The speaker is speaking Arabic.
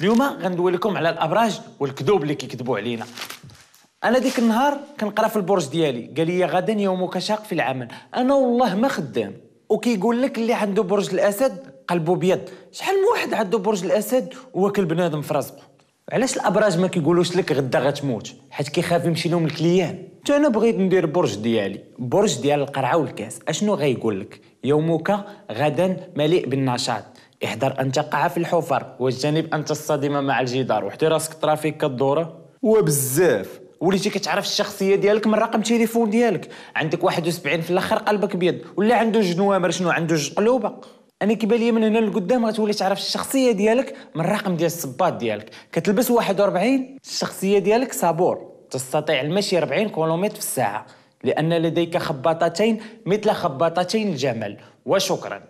اليوم غندوي لكم على الابراج والكذوب اللي كيكذبوا علينا انا ديك النهار كنقرا في البرج ديالي قال لي غدا يومك شاق في العمل انا والله ما خدام وكيقول لك اللي عنده برج الاسد قلبه بيض شحال من واحد عنده برج الاسد واكل بنادم في رزقه علاش الابراج ما كيقولوش لك غدا غتموت حيت كيخاف يمشي لهم الكليان حتى انا بغيت ندير برج ديالي برج ديال القرعه والكاس اشنو غيقول لك يومك غدا مليء بالنشاط احذر أن تقع في الحفر واجتنب أن تصطدم مع الجدار وحدي راسك ترافيك كدورة وبزاف وليتي كتعرف الشخصيه ديالك من رقم تليفون ديالك عندك 71 في الاخر قلبك بيض ولا عنده جوج نوامر شنو عنده جوج قلوبه انا كيبان لي من هنا لقدام غتولي تعرف الشخصيه ديالك من الرقم ديال الصباط ديالك كتلبس 41 الشخصيه ديالك صابور تستطيع المشي 40 كيلومتر في الساعه لان لديك خباطتين مثل خباطتين الجمل وشكرا